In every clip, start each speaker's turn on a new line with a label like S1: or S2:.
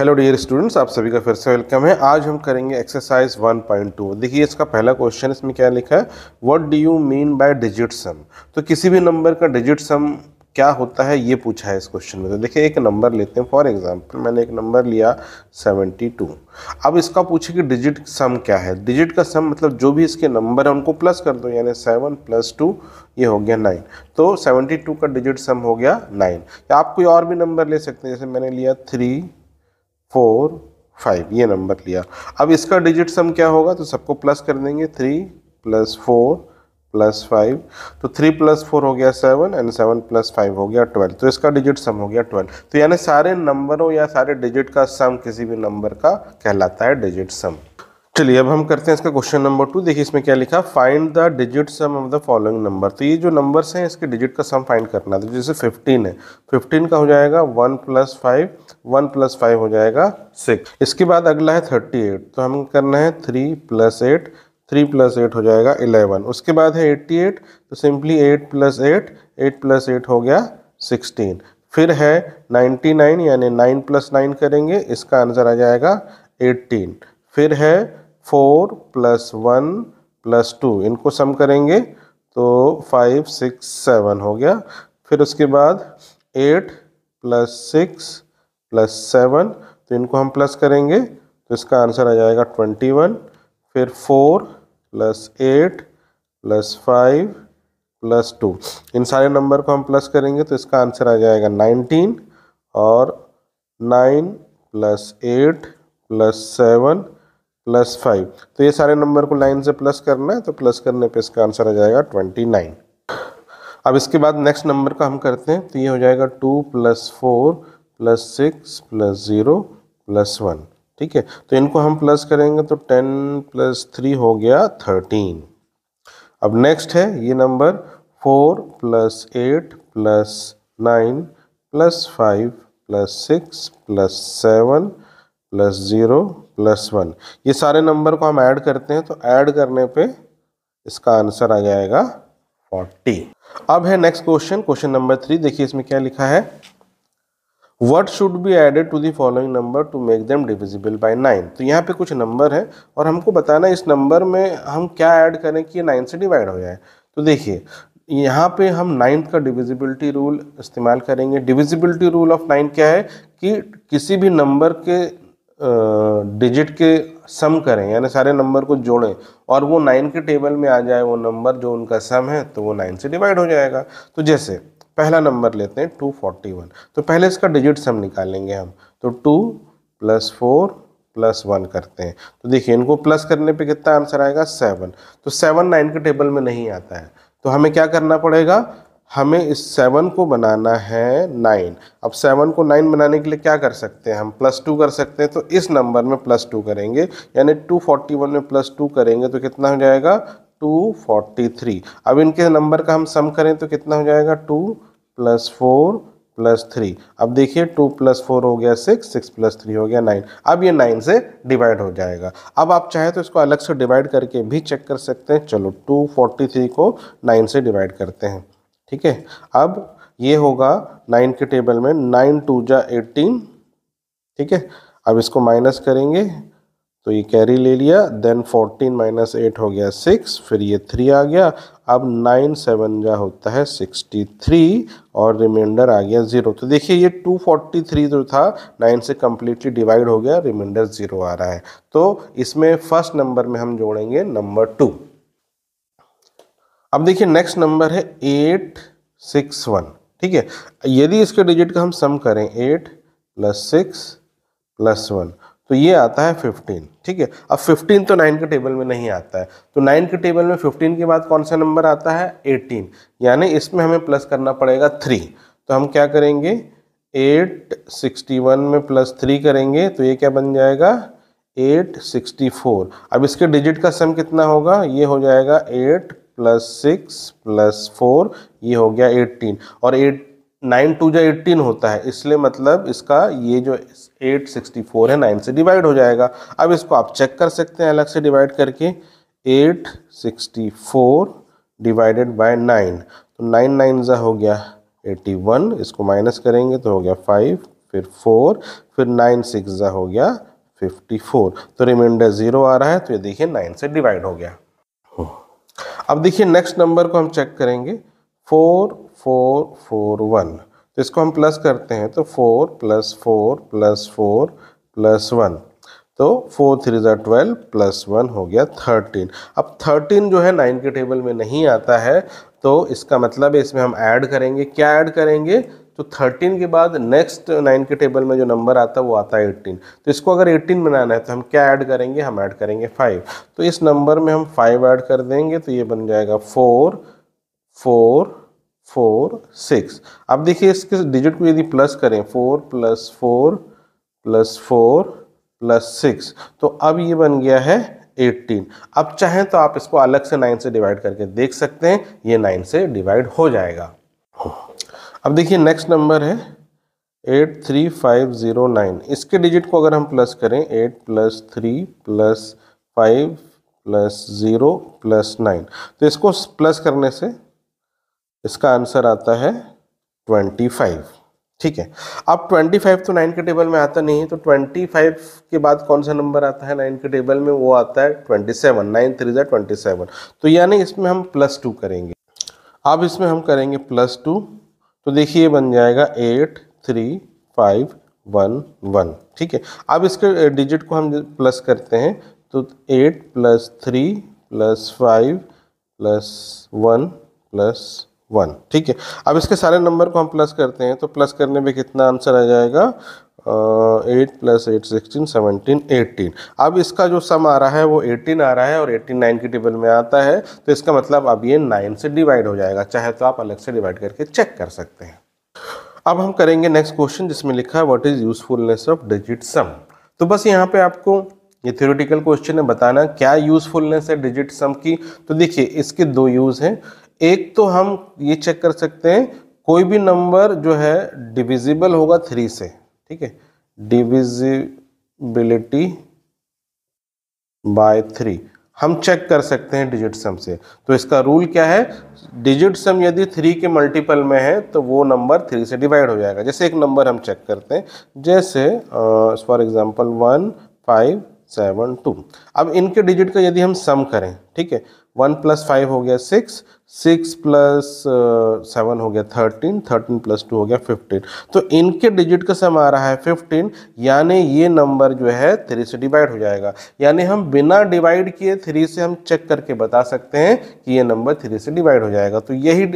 S1: hello dear students आप सभी का फिर से वेलकम है आज हम करेंगे एक्सरसाइज 1.2 देखिए इसका पहला क्वेश्चन इसमें क्या लिखा है what do you mean by digit sum तो किसी भी नंबर का डिजिट सम क्या होता है ये पूछा है इस क्वेश्चन में तो देखिए एक नंबर लेते हैं फॉर एग्जांपल मैंने एक नंबर लिया 72 अब इसका पूछे कि डिजिट सम क्या है डिजिट का सम मतलब जो भी इसके नंबर है उनको प्लस कर दो यानी सेवन प्लस टू ये हो गया नाइन तो 72 का डिजिट सम हो गया नाइन या आप कोई और भी नंबर ले सकते हैं जैसे मैंने लिया थ्री फोर फाइव ये नंबर लिया अब इसका डिजिट सम क्या होगा तो सबको प्लस कर देंगे three plus four plus five तो थ्री प्लस फोर हो गया seven and seven plus five हो गया ट्वेल्व तो इसका डिजिट सम हो गया ट्वेल्व तो यानी सारे नंबरों या सारे डिजिट का सम किसी भी नंबर का कहलाता है डिजिट सम चलिए अब हम करते हैं इसका क्वेश्चन नंबर टू देखिए इसमें क्या लिखा find the digit sum of the following number तो ये जो नंबर्स हैं इसके डिजिट का सम फाइंड करना तो है जैसे 15 है 15 का हो जाएगा 1 plus five one plus five हो जाएगा 6 इसके बाद अगला है 38 तो हम करना है 3 plus eight three plus eight हो जाएगा इलेवन उसके बाद है एट्टी एट तो simply eight plus eight eight plus eight हो गया सिक्सटीन फिर है नाइन्टी नाइन यानी नाइन प्लस नाइन करेंगे इसका आंसर आ जाएगा एट्टीन फिर है four plus one plus two इनको सम करेंगे तो फाइव सिक्स सेवन हो गया फिर उसके बाद eight plus six plus seven तो इनको हम प्लस करेंगे तो इसका आंसर आ जाएगा ट्वेंटी वन फिर four plus eight plus five plus two इन सारे नंबर को हम प्लस करेंगे तो इसका आंसर आ जाएगा नाइनटीन और nine plus eight plus seven plus five तो ये सारे नंबर को लाइन से प्लस करना है तो प्लस करने पे इसका आंसर आ जाएगा ट्वेंटी नाइन अब इसके बाद नेक्स्ट नंबर का हम करते हैं तो ये हो जाएगा two plus four plus six plus zero plus one ठीक है तो इनको हम प्लस करेंगे तो टेन प्लस थ्री हो गया थर्टीन अब नेक्स्ट है ये number four plus eight plus nine plus five plus six plus seven plus zero plus one ये सारे नंबर को हम ऐड करते हैं तो ऐड करने पे इसका आंसर आ जाएगा फोर्टी अब है next question question number three देखिए इसमें क्या लिखा है what should be added to the following number to make them divisible by nine तो यहाँ पे कुछ नंबर है और हमको बताना इस नंबर में हम क्या ऐड करें कि ये नाइन से डिवाइड हो जाए तो देखिए यहाँ पे हम नाइन्थ का डिविजिबिलिटी रूल इस्तेमाल करेंगे डिविजिबिलिटी रूल ऑफ नाइन क्या है कि किसी भी नंबर के डिजिट के सम करें यानी सारे नंबर को जोड़ें और वो नाइन के टेबल में आ जाए वो नंबर जो उनका सम है तो वो नाइन से डिवाइड हो जाएगा तो जैसे पहला नंबर लेते हैं टू फोर्टी वन तो पहले इसका डिजिट सम निकालेंगे हम तो two plus four plus one करते हैं तो देखिए इनको प्लस करने पे कितना आंसर आएगा सेवन तो सेवन नाइन के टेबल में नहीं आता है तो हमें क्या करना पड़ेगा हमें इस सेवन को बनाना है नाइन अब सेवन को नाइन बनाने के लिए क्या कर सकते हैं हम प्लस टू कर सकते हैं तो इस नंबर में प्लस टू करेंगे यानी टू फोर्टी वन में प्लस टू करेंगे तो कितना हो जाएगा टू फोर्टी थ्री अब इनके नंबर का हम सम करें तो कितना हो जाएगा two plus four plus three अब देखिए टू प्लस फोर हो गया सिक्स सिक्स प्लस थ्री हो गया नाइन अब ये नाइन से डिवाइड हो जाएगा अब आप चाहे तो इसको अलग से डिवाइड करके भी चेक कर सकते हैं चलो टू फोर्टी थ्री को नाइन से डिवाइड करते हैं ठीक है अब ये होगा नाइन के टेबल में नाइन टू जा एटीन ठीक है अब इसको माइनस करेंगे तो ये कैरी ले लिया देन फोर्टीन माइनस एट हो गया सिक्स फिर ये थ्री आ गया अब नाइन सेवन जा होता है सिक्सटी थ्री और रिमाइंडर आ गया ज़ीरो तो देखिए ये टू फोर्टी थ्री जो था नाइन से कम्प्लीटली डिवाइड हो गया रिमाइंडर ज़ीरो आ रहा है तो इसमें फर्स्ट नंबर में हम जोड़ेंगे नंबर टू अब देखिए नेक्स्ट नंबर है एट सिक्स वन ठीक है यदि इसके डिजिट का हम सम करें eight plus six plus one तो ये आता है फिफ्टीन ठीक है अब फिफ्टीन तो नाइन के टेबल में नहीं आता है तो नाइन के टेबल में फिफ्टीन के बाद कौन सा नंबर आता है एटीन यानी इसमें हमें प्लस करना पड़ेगा थ्री तो हम क्या करेंगे एट सिक्सटी वन में प्लस थ्री करेंगे तो ये क्या बन जाएगा एट सिक्सटी फोर अब इसके डिजिट का सम कितना होगा ये हो जाएगा eight plus six plus four ये हो गया एट्टीन और एट नाइन टू जो एट्टीन होता है इसलिए मतलब इसका ये जो एट सिक्सटी फोर है नाइन से डिवाइड हो जाएगा अब इसको आप चेक कर सकते हैं अलग से डिवाइड करके eight sixty four divided by nine तो नाइन नाइन ज़ा हो गया एट्टी वन इसको माइनस करेंगे तो हो गया फाइव फिर फोर फिर नाइन सिक्स ज़ा हो गया फिफ्टी फोर तो रिमाइंडर ज़ीरो आ रहा है तो ये देखिए नाइन से डिवाइड हो गया अब देखिए नेक्स्ट नंबर को हम चेक करेंगे फोर फोर फोर वन तो इसको हम प्लस करते हैं तो four plus four plus four plus one तो फोर थ्री ज़ा ट्वेल्व प्लस वन हो गया थर्टीन अब थर्टीन जो है नाइन के टेबल में नहीं आता है तो इसका मतलब है इसमें हम ऐड करेंगे क्या ऐड करेंगे तो 13 के बाद नेक्स्ट 9 के टेबल में जो नंबर आता है वो आता है 18 तो इसको अगर 18 बनाना है तो हम क्या ऐड करेंगे हम ऐड करेंगे 5 तो इस नंबर में हम 5 ऐड कर देंगे तो ये बन जाएगा 4 4 4 6 अब देखिए इसके डिजिट को यदि प्लस करें 4 plus four plus four plus six तो अब ये बन गया है 18 अब चाहें तो आप इसको अलग से 9 से डिवाइड करके देख सकते हैं ये 9 से डिवाइड हो जाएगा अब देखिए नेक्स्ट नंबर है eight three five zero nine इसके डिजिट को अगर हम प्लस करें eight plus three plus five plus zero plus nine तो इसको प्लस करने से इसका आंसर आता है ट्वेंटी फाइव ठीक है अब ट्वेंटी फाइव तो नाइन के टेबल में आता नहीं है तो ट्वेंटी फाइव के बाद कौन सा नंबर आता है नाइन के टेबल में वो आता है ट्वेंटी सेवन नाइन थ्री ज़ा ट्वेंटी सेवन तो यानी इसमें हम प्लस टू करेंगे अब इसमें हम करेंगे प्लस टू तो देखिए बन जाएगा eight three five one one ठीक है अब इसके डिजिट को हम प्लस करते हैं तो eight plus three plus five plus one plus one ठीक है अब इसके सारे नंबर को हम प्लस करते हैं तो प्लस करने में कितना आंसर आ जाएगा eight plus eight sixteen seventeen eighteen अब इसका जो सम आ रहा है वो एटीन आ रहा है और एटीन नाइन की टेबल में आता है तो इसका मतलब अब ये नाइन से डिवाइड हो जाएगा चाहे तो आप अलग से डिवाइड करके चेक कर सकते हैं अब हम करेंगे नेक्स्ट क्वेश्चन जिसमें लिखा है what is usefulness of digit sum तो बस यहाँ पे आपको ये थ्योरेटिकल क्वेश्चन है बताना क्या यूजफुलनेस है डिजिट सम की तो देखिए इसके दो यूज़ हैं एक तो हम ये चेक कर सकते हैं कोई भी नंबर जो है डिविजिबल होगा थ्री से ठीक है डिविजिबिलिटी बाय थ्री हम चेक कर सकते हैं डिजिट सम से तो इसका रूल क्या है डिजिट सम यदि थ्री के मल्टीपल में है तो वो नंबर थ्री से डिवाइड हो जाएगा जैसे एक नंबर हम चेक करते हैं जैसे for example one five seven two अब इनके डिजिट का यदि हम सम करें ठीक है वन प्लस फाइव हो गया सिक्स सिक्स प्लस सेवन हो गया थर्टीन थर्टीन प्लस टू हो गया फिफ्टीन तो इनके डिजिट का सम आ रहा है फिफ्टीन यानी ये नंबर जो है थ्री से डिवाइड हो जाएगा यानी हम बिना डिवाइड किए थ्री से हम चेक करके बता सकते हैं कि ये नंबर थ्री से डिवाइड हो जाएगा तो यही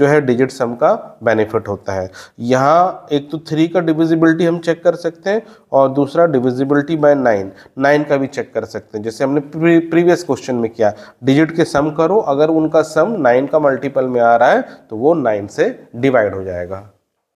S1: जो है डिजिट सम का बेनिफिट होता है यहाँ एक तो थ्री का डिविजिबिलिटी हम चेक कर सकते हैं और दूसरा डिविजिबिलिटी बाय नाइन नाइन का भी चेक कर सकते हैं जैसे हमने प्रीवियस क्वेश्चन में किया डिजिट के सम करो अगर उनका सम नाइन का मल्टीपल में आ रहा है तो वो नाइन से डिवाइड हो जाएगा